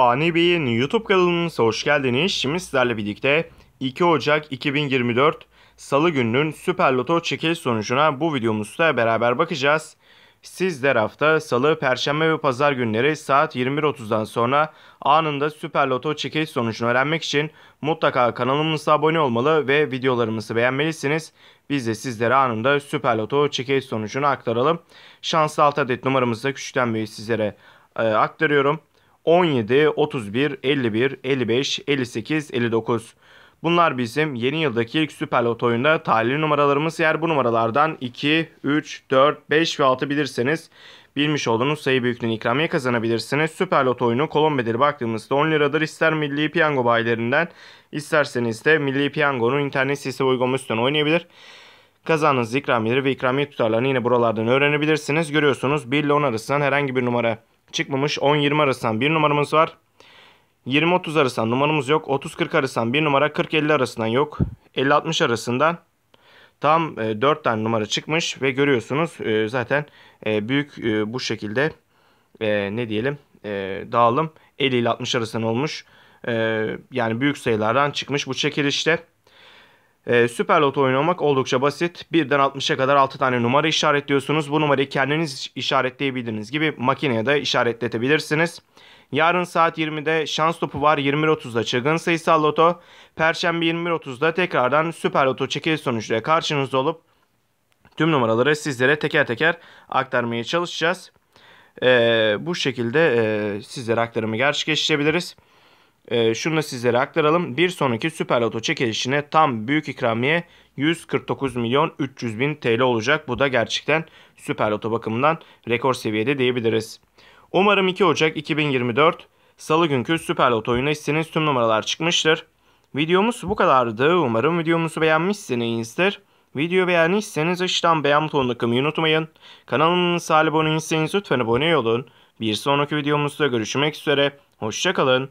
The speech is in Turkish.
Fani Bey'in YouTube kanalımıza hoş geldiniz. Şimdi sizlerle birlikte 2 Ocak 2024 Salı gününün Süper Loto çekiliş sonucuna bu videomuzda beraber bakacağız. Sizler hafta Salı, Perşembe ve Pazar günleri saat 21.30'dan sonra anında Süper Loto çekiliş sonucunu öğrenmek için mutlaka kanalımıza abone olmalı ve videolarımızı beğenmelisiniz. Biz de sizlere anında Süper Loto çekiliş sonucunu aktaralım. Şanslı alt adet numaramızı küçükten büyüğü sizlere e, aktarıyorum. 17, 31, 51, 55, 58, 59. Bunlar bizim yeni yıldaki ilk Süper Lot oyunda talihli numaralarımız yer bu numaralardan 2, 3, 4, 5 ve 6 bilirseniz bilmiş olduğunuz sayı büyüklüğünü ikramiye kazanabilirsiniz. Süper Lot oyunu kolon bedeli baktığımızda 10 liradır ister Milli Piyango bayilerinden isterseniz de Milli Piyango'nun internet sitesi uygulama üstünden oynayabilir. Kazandığınız ikramiyeleri ve ikramiye tutarlarını yine buralardan öğrenebilirsiniz. Görüyorsunuz 1 ile 10 arasından herhangi bir numara çıkmamış. 10-20 arasından bir numaramız var. 20-30 arasından numaramız yok. 30-40 arasından bir numara. 40-50 arasından yok. 50-60 arasından tam 4 e, tane numara çıkmış. Ve görüyorsunuz e, zaten e, büyük bu şekilde ne diyelim dağılım 50 ile 60 arasından olmuş. Yani büyük sayılardan çıkmış bu çekilişte. Ee, Süper Loto oynamak oldukça basit. 1'den 60'a kadar 6 tane numara işaretliyorsunuz. Bu numarayı kendiniz işaretleyebildiğiniz gibi makineye de işaretletebilirsiniz. Yarın saat 20'de şans topu var 21.30'da çılgın sayısal loto. Perşembe 21.30'da tekrardan Süper Loto çekiliş sonuçları karşınızda olup tüm numaraları sizlere teker teker aktarmaya çalışacağız. Ee, bu şekilde e, sizlere aktarımı gerçekleştirebiliriz. E, şunu da sizlere aktaralım. Bir sonraki Süper Loto çekilişine tam büyük ikramiye 149 milyon 300 bin TL olacak. Bu da gerçekten Süper Loto bakımından rekor seviyede diyebiliriz. Umarım 2 Ocak 2024 Salı günkü Süper Loto oyunu istediğiniz tüm numaralar çıkmıştır. Videomuz bu kadardı. Umarım videomuzu beğenmişsinizdir. Video beğendiyseniz aşağıdan beğen butonuna kılmayı unutmayın. Kanalımıza abone değilseniz lütfen abone olun. Bir sonraki videomuzda görüşmek üzere. Hoşçakalın.